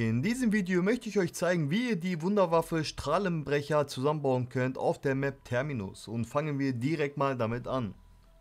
In diesem Video möchte ich euch zeigen, wie ihr die Wunderwaffe Strahlenbrecher zusammenbauen könnt auf der Map Terminus und fangen wir direkt mal damit an.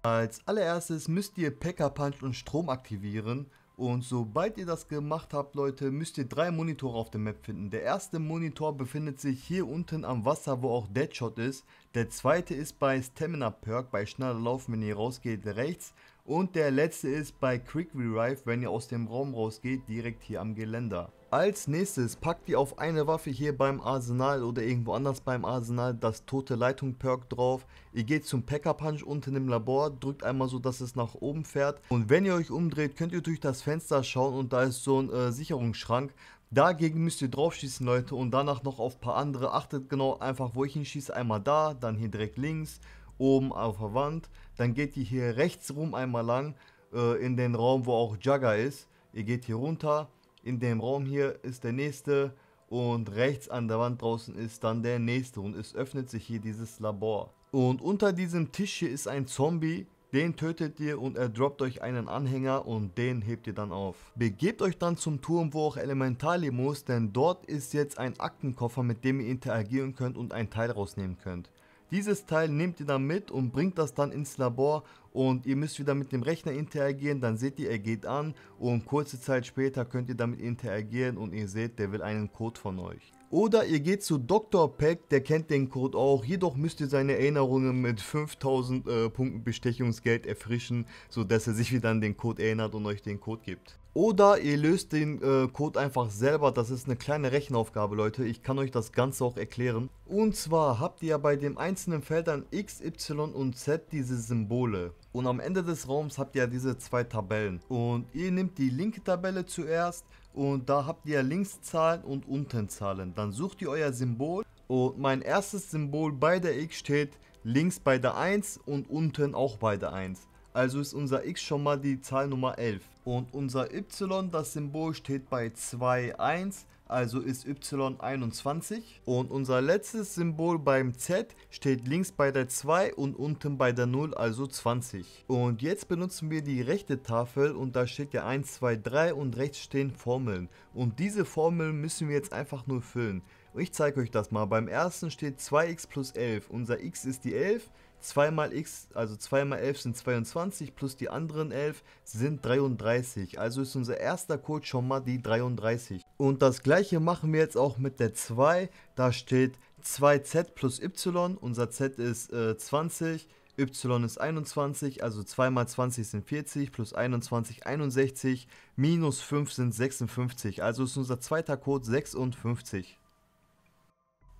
Als allererstes müsst ihr Packer Punch und Strom aktivieren und sobald ihr das gemacht habt Leute, müsst ihr drei Monitore auf der Map finden. Der erste Monitor befindet sich hier unten am Wasser, wo auch Deadshot ist. Der zweite ist bei Stamina Perk, bei schneller Laufen, wenn ihr rausgeht rechts. Und der letzte ist bei Quick Revive, wenn ihr aus dem Raum rausgeht, direkt hier am Geländer. Als nächstes packt ihr auf eine Waffe hier beim Arsenal oder irgendwo anders beim Arsenal das tote Leitung Perk drauf. Ihr geht zum Packer Punch unten im Labor, drückt einmal so, dass es nach oben fährt. Und wenn ihr euch umdreht, könnt ihr durch das Fenster schauen und da ist so ein äh, Sicherungsschrank. Dagegen müsst ihr drauf schießen, Leute, und danach noch auf ein paar andere. Achtet genau einfach, wo ich hinschieße. Einmal da, dann hier direkt links, oben auf der Wand. Dann geht ihr hier rechts rum einmal lang äh, in den Raum, wo auch Jagger ist. Ihr geht hier runter in dem Raum hier ist der nächste und rechts an der Wand draußen ist dann der nächste und es öffnet sich hier dieses Labor. Und unter diesem Tisch hier ist ein Zombie, den tötet ihr und er droppt euch einen Anhänger und den hebt ihr dann auf. Begebt euch dann zum Turm, wo auch Elementali muss, denn dort ist jetzt ein Aktenkoffer, mit dem ihr interagieren könnt und ein Teil rausnehmen könnt. Dieses Teil nehmt ihr dann mit und bringt das dann ins Labor und ihr müsst wieder mit dem Rechner interagieren, dann seht ihr, er geht an und kurze Zeit später könnt ihr damit interagieren und ihr seht, der will einen Code von euch. Oder ihr geht zu Dr. Peck, der kennt den Code auch, jedoch müsst ihr seine Erinnerungen mit 5000 äh, Punkten Bestechungsgeld erfrischen, sodass er sich wieder an den Code erinnert und euch den Code gibt. Oder ihr löst den äh, Code einfach selber, das ist eine kleine Rechenaufgabe, Leute, ich kann euch das Ganze auch erklären. Und zwar habt ihr bei den einzelnen Feldern X, Y und Z diese Symbole. Und am Ende des Raums habt ihr diese zwei Tabellen. Und ihr nehmt die linke Tabelle zuerst und da habt ihr links Zahlen und unten Zahlen. Dann sucht ihr euer Symbol und mein erstes Symbol bei der X steht links bei der 1 und unten auch bei der 1 also ist unser x schon mal die Zahl Nummer 11. Und unser y, das Symbol steht bei 2, 1, also ist y 21. Und unser letztes Symbol beim z steht links bei der 2 und unten bei der 0, also 20. Und jetzt benutzen wir die rechte Tafel und da steht ja 1, 2, 3 und rechts stehen Formeln. Und diese Formeln müssen wir jetzt einfach nur füllen. Ich zeige euch das mal. Beim ersten steht 2x plus 11. Unser x ist die 11. 2 mal x, also 2 mal 11 sind 22 plus die anderen 11 sind 33. Also ist unser erster Code schon mal die 33. Und das gleiche machen wir jetzt auch mit der 2. Da steht 2z plus y. Unser z ist äh, 20 y ist 21, also 2 mal 20 sind 40, plus 21 61, minus 5 sind 56, also ist unser zweiter Code 56.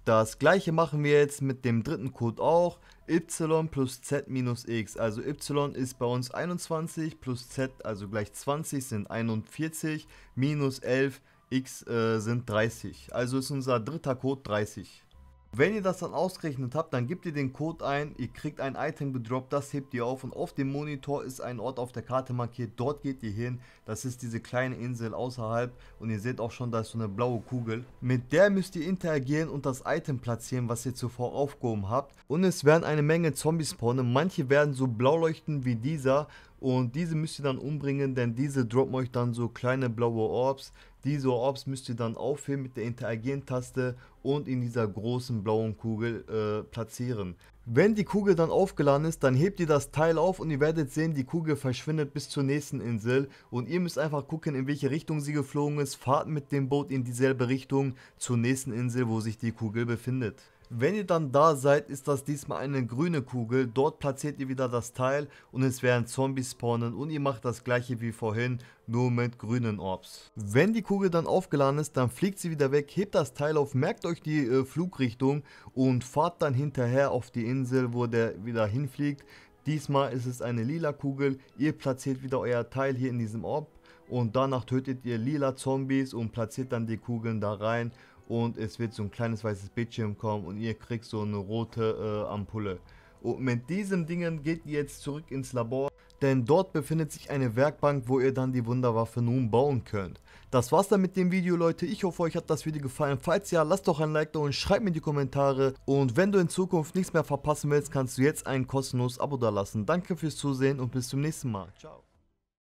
Das gleiche machen wir jetzt mit dem dritten Code auch. y plus z minus x. Also y ist bei uns 21 plus z, also gleich 20 sind 41 minus 11 x äh, sind 30. Also ist unser dritter Code 30. Wenn ihr das dann ausgerechnet habt, dann gebt ihr den Code ein, ihr kriegt ein Item gedroppt, das hebt ihr auf und auf dem Monitor ist ein Ort auf der Karte markiert, dort geht ihr hin, das ist diese kleine Insel außerhalb und ihr seht auch schon, da ist so eine blaue Kugel. Mit der müsst ihr interagieren und das Item platzieren, was ihr zuvor aufgehoben habt und es werden eine Menge Zombies spawnen, manche werden so blau leuchten wie dieser und diese müsst ihr dann umbringen, denn diese droppen euch dann so kleine blaue Orbs. Diese Orbs müsst ihr dann aufheben mit der Interagieren-Taste und in dieser großen blauen Kugel äh, platzieren. Wenn die Kugel dann aufgeladen ist, dann hebt ihr das Teil auf und ihr werdet sehen, die Kugel verschwindet bis zur nächsten Insel und ihr müsst einfach gucken, in welche Richtung sie geflogen ist, fahrt mit dem Boot in dieselbe Richtung zur nächsten Insel, wo sich die Kugel befindet. Wenn ihr dann da seid, ist das diesmal eine grüne Kugel. Dort platziert ihr wieder das Teil und es werden Zombies spawnen und ihr macht das gleiche wie vorhin, nur mit grünen Orbs. Wenn die Kugel dann aufgeladen ist, dann fliegt sie wieder weg, hebt das Teil auf, merkt euch die äh, Flugrichtung und fahrt dann hinterher auf die Insel, wo der wieder hinfliegt. Diesmal ist es eine lila Kugel, ihr platziert wieder euer Teil hier in diesem Orb und danach tötet ihr lila Zombies und platziert dann die Kugeln da rein und es wird so ein kleines weißes Bildschirm kommen und ihr kriegt so eine rote äh, Ampulle. Und mit diesen Dingen geht ihr jetzt zurück ins Labor, denn dort befindet sich eine Werkbank, wo ihr dann die Wunderwaffe nun bauen könnt. Das war's dann mit dem Video, Leute. Ich hoffe, euch hat das Video gefallen. Falls ja, lasst doch ein Like da und schreibt mir die Kommentare. Und wenn du in Zukunft nichts mehr verpassen willst, kannst du jetzt ein kostenloses Abo da lassen. Danke fürs Zusehen und bis zum nächsten Mal. Ciao.